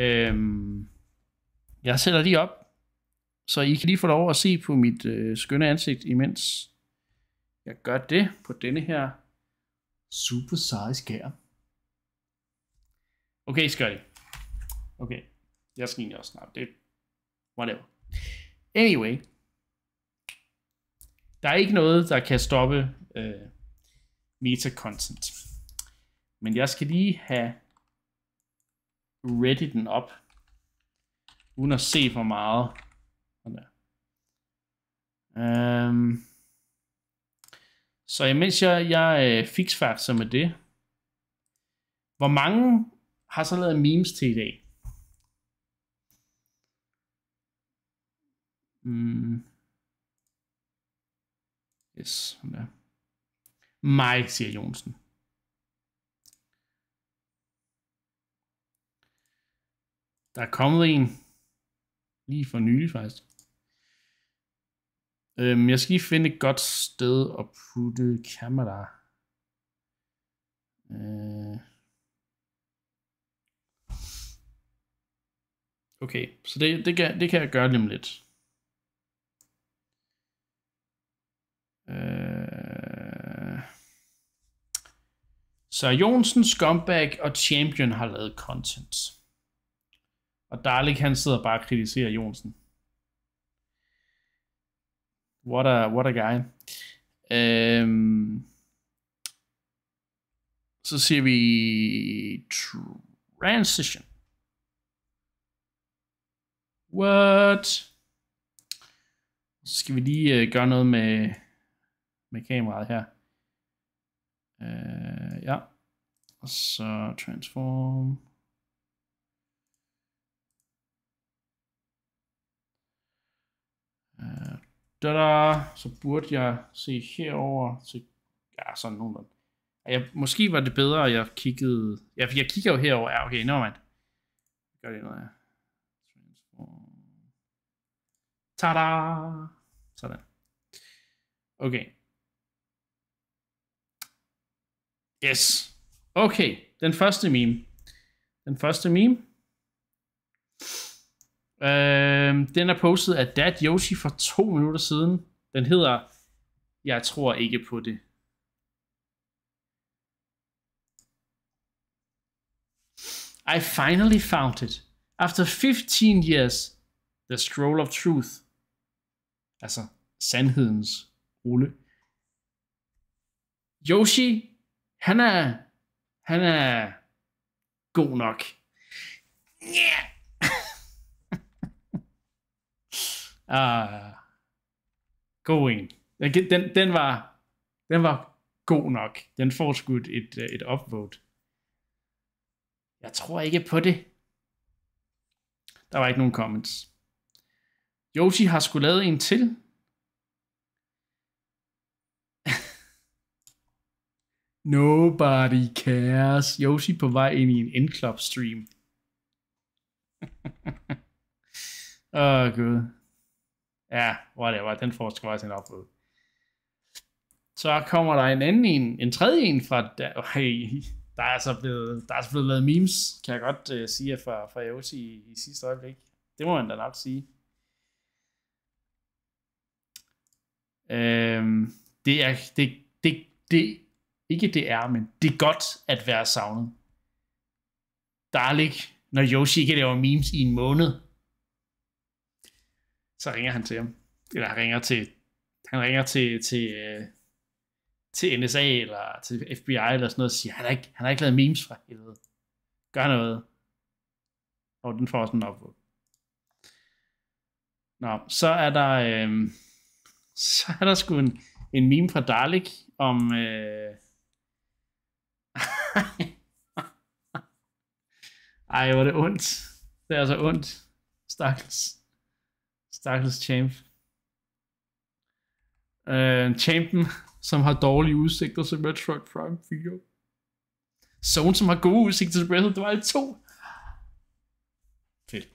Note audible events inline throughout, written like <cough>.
Øhm, jeg sætter lige op, så I kan lige få lov at se på mit øh, skønne ansigt, imens jeg gør det på denne her super seje skærm. Okay, skal det. Okay, jeg skal egentlig også snart. Det whatever. Anyway, der er ikke noget, der kan stoppe øh, meta-content. Men jeg skal lige have ready den op, uden at se for meget. Sådan der. Øhm. Så imens jeg, jeg øh, så med det, hvor mange har så lavet memes til i dag? Mm. Yes, sådan der. Mig, siger Jonsen. Der er kommet en lige for nylig faktisk. Øhm, jeg skal lige finde et godt sted at putte kamera. Øh. Okay, så det, det, kan, det kan jeg gøre lige om lidt. Øh. Så Jonsen, Scumbag og Champion har lavet content. Og Dalek han sidder bare og kritiserer Jonsen. What a, what a guy. Øhm, så siger vi transition. What? Så skal vi lige øh, gøre noget med, med kameraet her. Øh, ja. Og så transform. da, så burde jeg se herover til, ja, sådan nogen. Ja, måske var det bedre, at jeg kiggede, ja, for jeg kigger jo herover, ja, okay, nå man. Gør det noget af. Tada! Sådan. Okay. Yes. Okay, den første meme. Den første meme Øhm, den er postet af Dad Yoshi for to minutter siden. Den hedder Jeg tror ikke på det. I finally found it. After 15 years, the scroll of truth. Altså sandhedens rulle. Yoshi, han er, han er god nok. Yeah! Ah, god en. Den, den, var, den var god nok. Den får skudt et, et upvote. Jeg tror ikke på det. Der var ikke nogen comments. Yoshi har skulle lavet en til. <laughs> Nobody cares. Yoshi på vej ind i en endclub stream. <laughs> Åh, oh, gud. Ja, whatever, den får sgu også en upload. Så kommer der en anden en, en tredje en fra, der, hey, der er så blevet, der er så blevet lavet memes, kan jeg godt uh, sige, fra, fra Yoshi i, i sidste øjeblik. Det må man da nok sige. Øhm, det er, det, det, det, ikke det er, men det er godt at være savnet. Der er ikke, når Yoshi ikke laver memes i en måned, så ringer han til ham. Eller han ringer til, han ringer til, til, øh, til NSA eller til FBI eller sådan noget, og siger, han har ikke, han har ikke lavet memes fra helvede. Gør noget. Og den får sådan en opvåg. Nå, så er der, øh, <laughs> så er der sgu en, en meme fra Dalek om, øh, <laughs> ej, hvor er det ondt. Det er så altså ondt. Stakkels. Stakkels champ. Uh, champen, som har dårlige udsigter til Metroid Prime 4. Zone, som har gode udsigter til Breath of the Wild 2. Fedt.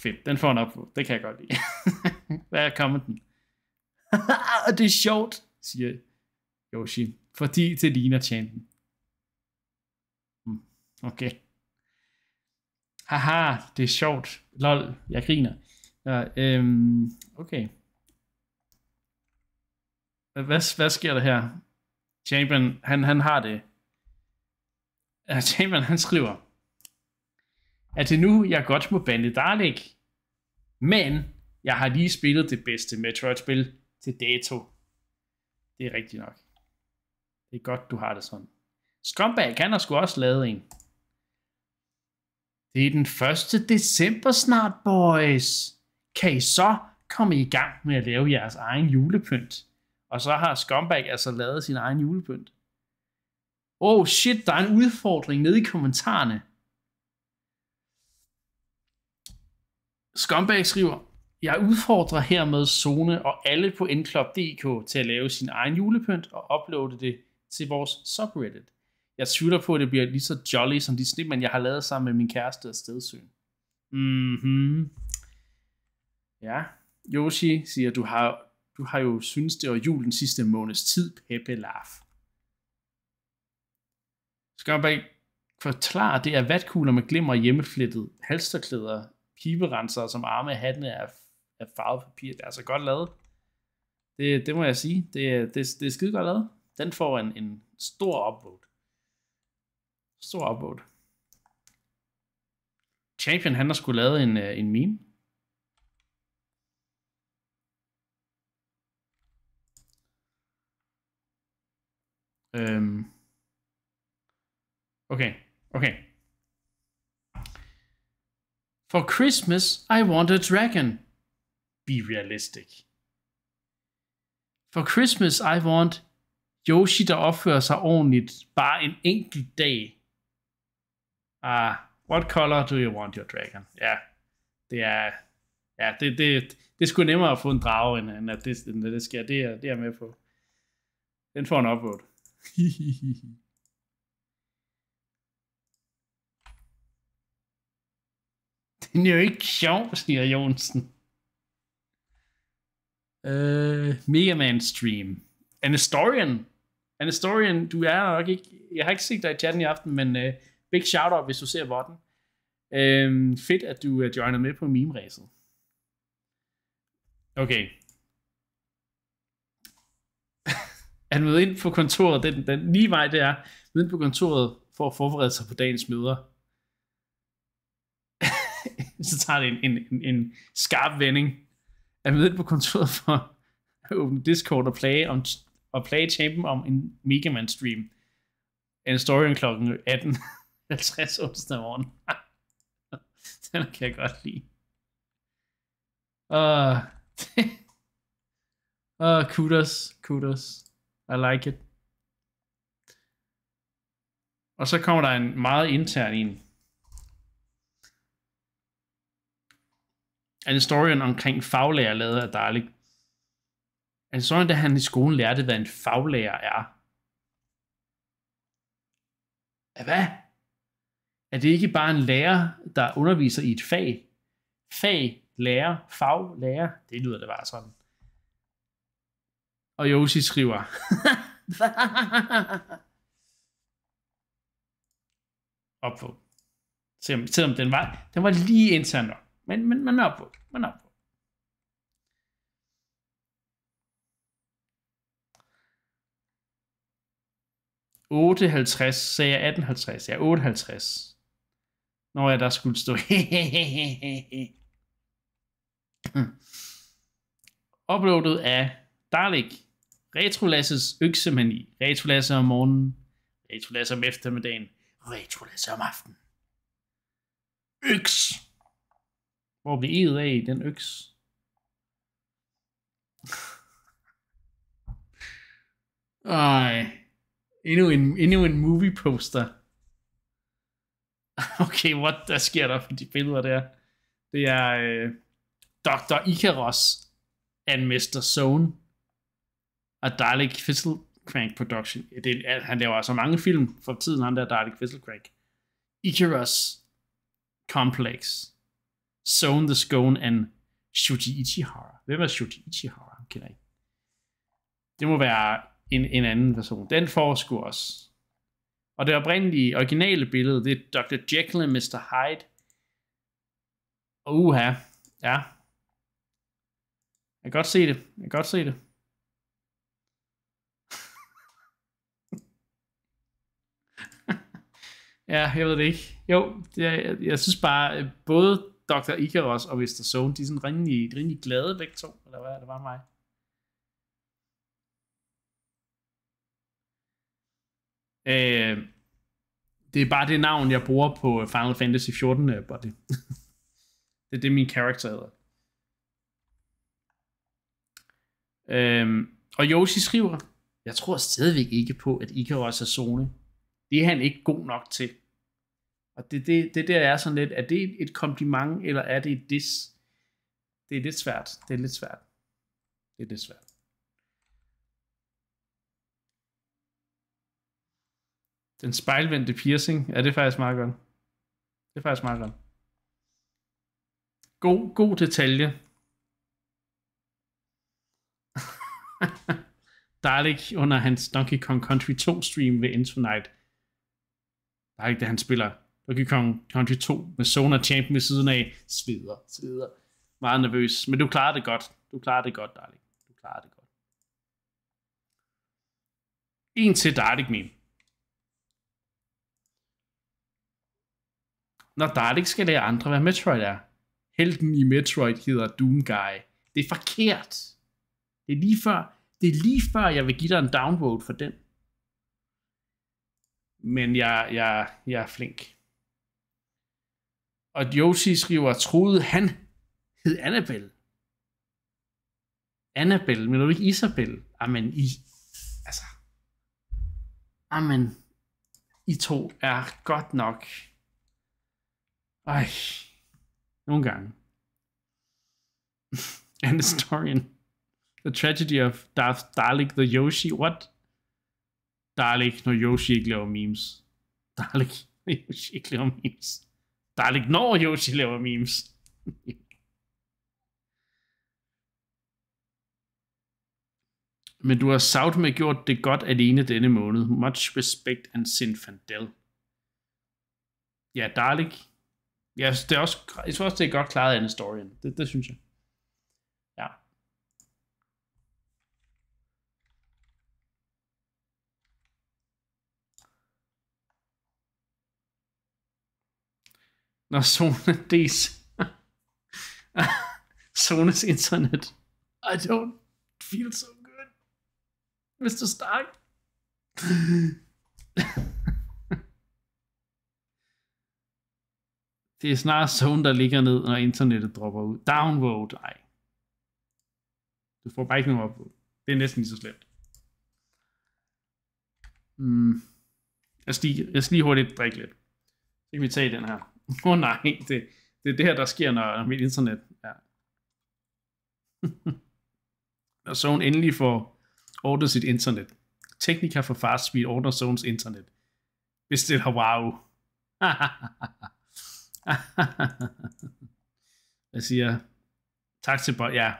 Fedt, den får en op på. Det kan jeg godt lide. <laughs> Hvad er den? <laughs> Og det er sjovt, siger Yoshi, fordi det ligner champen. Hmm, okay. Haha, det er sjovt. Lol, jeg griner. Ja, øhm, okay. Hvad, hvad sker der her? Champion, han, han har det. Ja, <laughs> Champion, han skriver, at det nu, jeg godt må bande Dalek, men jeg har lige spillet det bedste Metroid-spil til dato. Det er rigtigt nok. Det er godt, du har det sådan. Scumbag, han har sgu også lavet en. Det er den 1. december snart, boys kan I så komme i gang med at lave jeres egen julepynt? Og så har Scumbag altså lavet sin egen julepynt. Oh shit, der er en udfordring nede i kommentarerne. Scumbag skriver, jeg udfordrer hermed Zone og alle på nclub.dk til at lave sin egen julepynt og uploade det til vores subreddit. Jeg tvivler på, at det bliver lige så jolly som de snit, man jeg har lavet sammen med min kæreste og stedsøn. Mhm. Ja. Yoshi siger, du har, du har jo synes det var jul den sidste måneds tid, Peppe jeg bare forklare, det er vatkugler med glimmer hjemmeflettet, halsterklæder, piberenser, som arme af hattene er af farvet papir. Det er altså godt lavet. Det, det må jeg sige. Det, det, det er skide godt lavet. Den får en, en stor upvote. Stor upvote. Champion, han har skulle lavet en, øh, en meme Øhm. Okay, okay. For Christmas, I want a dragon. Be realistic. For Christmas, I want Yoshi, der opfører sig ordentligt bare en enkelt dag. Ah, what color do you want your dragon? Ja, det er... Ja, det, det, det er sgu nemmere at få en drage, end at det, end at det sker. Det er, det er med på. Den får en upvote. <laughs> Den er jo ikke sjov, siger Jonsen. Uh, øh, Mega Man Stream. An historian, du er nok ikke... Jeg har ikke set dig i chatten i aften, men uh, big shout-out, hvis du ser botten. Uh, fedt, at du er uh, joinet med på meme-ræset. Okay, Han møder ind på kontoret, den, den lige vej det er, møder ind på kontoret for at forberede sig på dagens møder. <laughs> så tager det en, en, en, en skarp vending. Han møder ind på kontoret for at åbne Discord og plage, om, og plage champion om en Mega Man stream. En story klokken 18.50 onsdag morgen. <laughs> den kan jeg godt lide. Uh, uh, <laughs> kudos, kudos. I like it. Og så kommer der en meget intern en. En historie omkring faglærer lavet af Dalek. En historie, da han i skolen lærte, hvad en faglærer er. Hvad? Er det ikke bare en lærer, der underviser i et fag? Fag, lærer, fag, lærer. Det lyder det bare sådan. Og Yoshi skriver... <laughs> op på. Selvom, selvom den, var, den var lige indtil nok. Men, men man er op på. Man er op på. Otte 50, sagde jeg 1850. Ja, 8.50. Når jeg der skulle stå. <laughs> Uploadet af Dalek Retrolasses øksemani. Retrolasser om morgenen. Retrolasser om eftermiddagen. Retrolasser om aftenen. Øks! Hvor blev I af i den øks? Ej. Endnu en, endnu en movie poster. Okay, what der sker der for de billeder der? Det er øh, Dr. Icaros and Mr. Zone. Og Dalek Crank Production. Det, er, han laver altså mange film for tiden, han der Dalek Crank. Icarus Complex. Zone the Scone and Shuji Ichihara. Hvem er Shuji Ichihara? Han kender ikke. Det må være en, en anden person. Den forsker også. Og det oprindelige, originale billede, det er Dr. Jekyll and Mr. Hyde. Uha, ja. Jeg kan godt se det. Jeg kan godt se det. Ja, jeg ved det ikke. Jo, det, jeg, jeg, jeg synes bare, øh, både Dr. Icarus og Mr. Zone, de er sådan rimelig, rimelig glade begge to, eller hvad er det bare mig? Øh, det er bare det navn, jeg bruger på øh, Final Fantasy 14 øh, buddy. <laughs> det er det, min karakter hedder. Øhm, og Yoshi skriver, jeg tror stadigvæk ikke på, at Icarus er zone. Det er han ikke god nok til. Og det, det, det der er sådan lidt, er det et kompliment, eller er det et dis? Det er lidt svært. Det er lidt svært. Det er lidt svært. Den spejlvendte piercing, er det faktisk meget godt. Det er faktisk meget godt. God, god detalje. <laughs> Dalek under hans Donkey Kong Country 2 stream ved Into Night. Dalek, da han spiller Donkey Kong Country 2 med Zona Champion ved siden af. Sveder, sveder. Meget nervøs. Men du klarer det godt. Du klarer det godt, darling. Du klarer det godt. En til Darlik, min. Når Darlik skal lære andre, hvad Metroid er. Helten i Metroid hedder Doomguy. Det er forkert. Det er lige før, det er lige før, jeg vil give dig en downvote for den. Men jeg, jeg, jeg er flink. Og Josie skriver, troede han hed Annabelle. Annabelle, men du ikke Isabel? Amen, I, altså, amen, I to er godt nok, ej, nogle gange. <laughs> An historian. The tragedy of Darth Dalek the Yoshi. What? Dalek, når Yoshi ikke laver memes. Dalek, når Yoshi ikke laver memes. Der er ikke når Yoshi laver memes. Men du har savt med gjort det godt alene denne måned. Much respect and Sinfandel. Ja, darlig. Ja, det er også, jeg tror også, det er godt klaret af storyen. Det, det synes jeg. Når Sona D's Sonas <laughs> internet. I don't feel so good. Mr. Stark. <laughs> det er snart Zone, der ligger ned, når internettet dropper ud. Downvote, ej. Du får bare ikke nogen op. Det er næsten lige så slemt. Mm. Jeg, skal lige, jeg skal lige hurtigt drikke lidt. Så kan vi tage den her. Åh oh, nej, det, det er det her, der sker, når mit internet... Ja. <laughs> når Zone endelig får ordnet sit internet. Tekniker for fast speed ordner Zones internet. Hvis det er wow. <laughs> jeg siger, tak til Bold. Ja,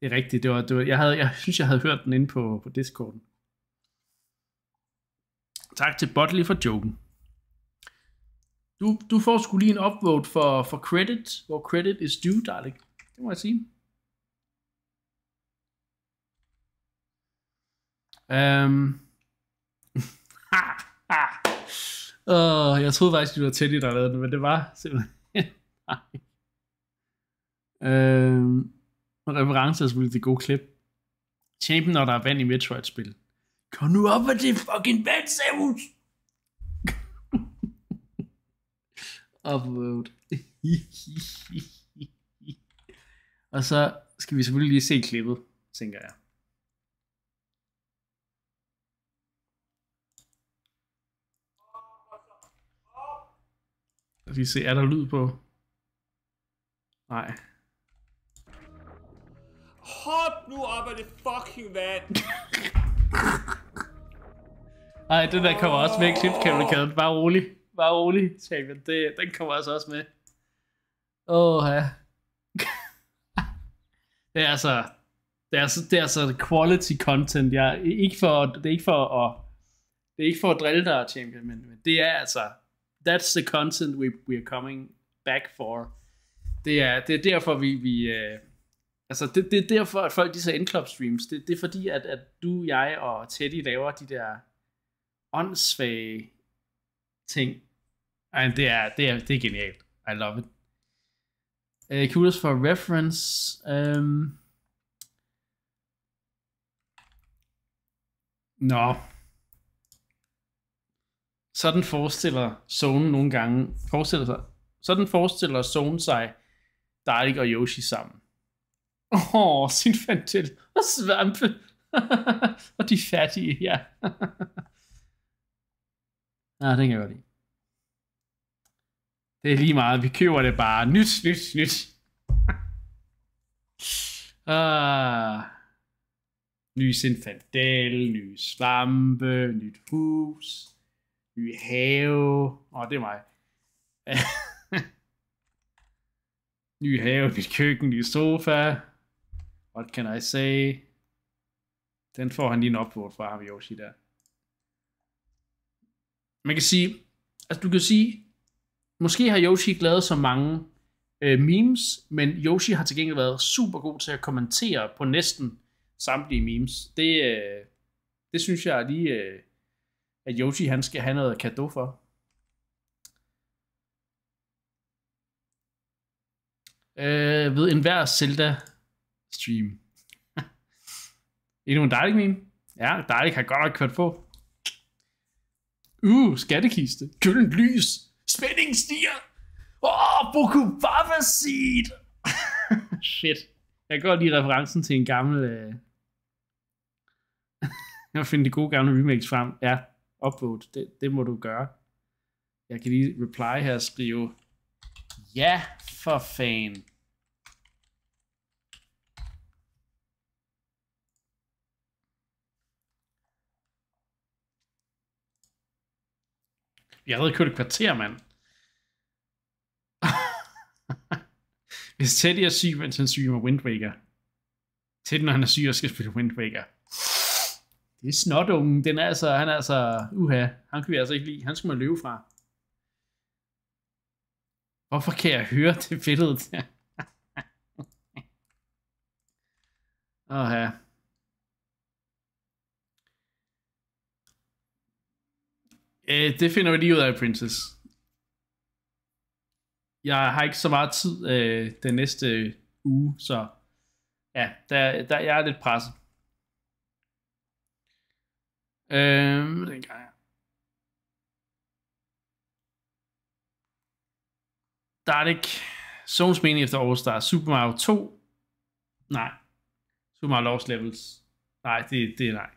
det er rigtigt. Det var, det var, jeg, havde, jeg synes, jeg havde hørt den inde på, på Discorden. Tak til Botley for joken. Du, du får sgu lige en upvote for, for credit, hvor credit is due, darling. Det må jeg sige. Um. uh, <laughs> jeg troede faktisk, du var Teddy, der lavede den, men det var simpelthen... <laughs> Nej. Øhm. reference er selvfølgelig det gode klip. Champion, når der er vand i Metroid-spil. Kom nu op af det fucking vand, Samus! Upvote. <laughs> og så skal vi selvfølgelig lige se klippet, tænker jeg. Lad os lige se, er der lyd på? Nej. Hop nu op af det fucking vand! <laughs> Ej, det der kommer også med klipkavalkaden, bare rolig. Bare rolig, Samuel. Det, den kommer altså også med. Åh, oh, ja. <laughs> det er altså... Det er, altså, det er altså quality content. Jeg, ikke for, det er ikke for at... Det er ikke for at drille dig, champion, men, men det er altså... That's the content we, we are coming back for. Det er, det er derfor, vi... vi øh, altså, det, det er derfor, at folk de ser in streams. Det, det er fordi, at, at du, jeg og Teddy laver de der åndssvage ting, ej, det er, det er, det er genialt. I love it. Uh, kudos for reference. Um... Nå. Sådan forestiller Zone nogle gange, forestiller sig, sådan forestiller Zone sig Dalek og Yoshi sammen. Åh, oh, sin fantil og svampe. <laughs> og de fattige, ja. <laughs> ah, den kan jeg godt lide. Det er lige meget. Vi køber det bare. Nyt, nyt, nyt. <laughs> ah. Ny sinfandel, ny svampe, nyt hus, ny have. Åh, oh, det er mig. <laughs> ny have, nyt køkken, ny sofa. What can I say? Den får han lige en upvote fra også i der. Man kan sige, altså du kan sige, Måske har Yoshi ikke lavet så mange øh, memes, men Yoshi har til gengæld været super god til at kommentere på næsten samtlige memes. Det, øh, det synes jeg lige, øh, at Yoshi han skal have noget kado for. Øh, ved enhver Zelda-stream. <laughs> Endnu en dejlig meme. Ja, dejlig har godt nok kørt på. Uh, skattekiste. Gyldent lys. Spændingen stiger. Åh, oh, Boku Baba Seed. Shit. Jeg går lige referencen til en gammel... Øh... <laughs> jeg finder de gode gamle remakes frem. Ja, upvote. Det, det må du gøre. Jeg kan lige reply her og skrive... Ja, for fanden. Jeg allerede kørt et kvarter, mand. <laughs> Hvis Teddy er syg, mens han syger med Wind Waker. Teddy, når han er syg og skal spille Wind Waker. Det er snotungen. Den er altså, han er altså, uha. Han kan vi altså ikke lide. Han skal man løbe fra. Hvorfor kan jeg høre det billede der? <laughs> Åh, ja. Øh, det finder vi lige ud af, Princess. Jeg har ikke så meget tid øh, den næste øh, uge, så ja, der, der, jeg er lidt presset. Øhm, den gang. ikke. Zones mening efter All-Star, Super Mario 2, nej. Super Mario Lost Levels, nej, det, det er nej.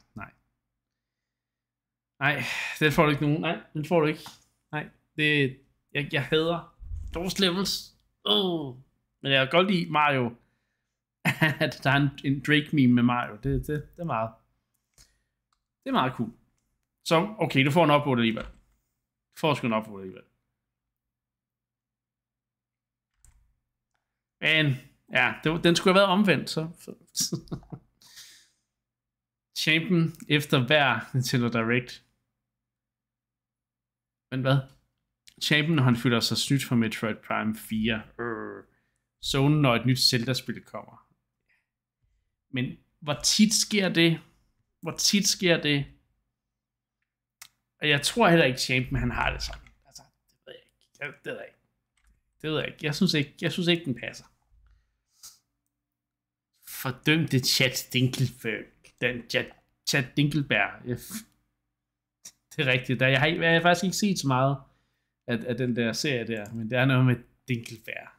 Nej, den får du ikke nogen. Nej, den får du ikke. Nej, det, jeg, jeg hader Doors Levels. Oh. Men jeg kan godt lide Mario. <laughs> At der er en, en Drake-meme med Mario. Det, det, det er meget. Det er meget cool. Så okay, du får en opvåget alligevel. Du får sgu en opvåget alligevel. Men ja, det, den skulle have været omvendt, så. <laughs> Champion efter hver Nintendo Direct. Men hvad? Champion, han føler sig snydt for Metroid Prime 4. Øh. Zone, når et nyt Zelda-spil kommer. Men hvor tit sker det? Hvor tit sker det? Og jeg tror heller ikke, Champion han har det sådan. Altså, det ved jeg ikke. det ved jeg ikke. Det ved jeg ikke. Jeg synes ikke, jeg synes ikke den passer. Fordømte Chad Dinkelberg. Den Chad, chat Dinkelberg. Jeg det er rigtigt. Jeg har, jeg har faktisk ikke set så meget af, af den der serie der, men det er noget med Dinkelbær.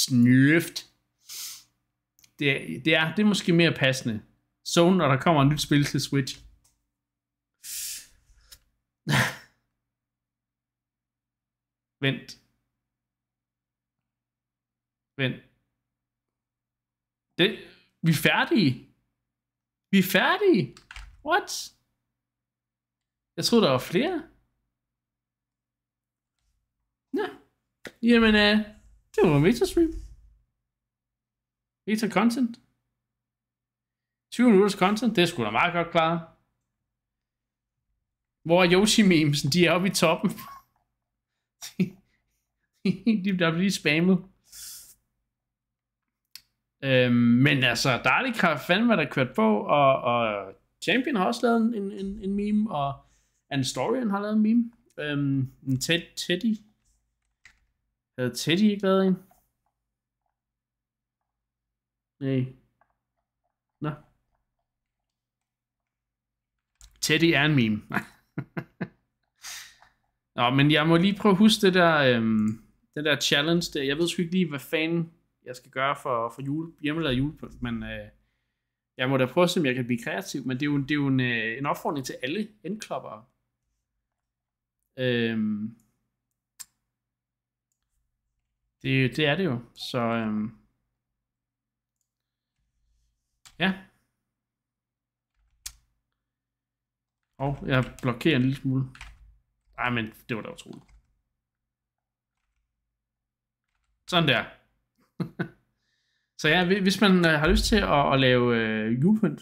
Snøft. Det, det, er, det er måske mere passende. Zone, når der kommer en nyt spil til Switch. <laughs> Vent. Vent. Det, vi er færdige. Vi er færdige. What? Jeg troede, der var flere. Nå. Jamen, øh, det var Metastream. Meta content. 20 minutters content, det skulle sgu da meget godt klare. Hvor er Yoshi-memesen, de er oppe i toppen. de, de bliver lige spammet. Øhm, men altså, Darlik har fandme der kørt på, og, og Champion har også lavet en, en, en meme, og Anstorian har lavet en meme. Øhm, en Ted, Teddy. Havde Teddy ikke lavet en? Nej. Nå. Teddy er en meme. <laughs> Nå, men jeg må lige prøve at huske det der, øhm, det der challenge der. Jeg ved sgu ikke lige, hvad fanden jeg skal gøre for, for jule, hjemmelavet julepynt, men øh, jeg må da prøve at se, om jeg kan blive kreativ, men det er jo, det er jo en, øh, en opfordring til alle endklopper. Øhm, det, det er det jo, så øhm, ja. Og oh, jeg blokerer en lille smule. Nej, men det var da utroligt. Sådan der. <laughs> så ja, hvis man øh, har lyst til at, at lave øh, julepynt,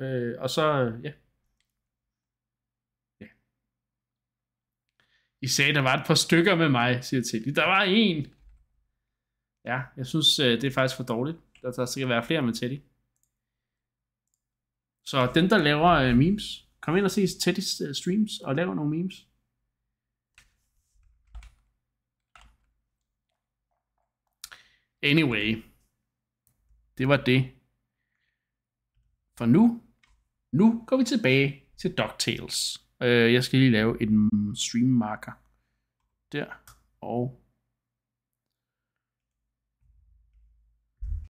øh, og så, øh, ja. ja. I sagde, der var et par stykker med mig, siger til. Der var en. Ja, jeg synes, øh, det er faktisk for dårligt. Der, der skal være flere med Teddy. Så dem, der laver øh, memes, kom ind og se Teddy's øh, streams og lav nogle memes. Anyway, det var det. For nu, nu går vi tilbage til DuckTales. Øh, jeg skal lige lave en stream marker der, og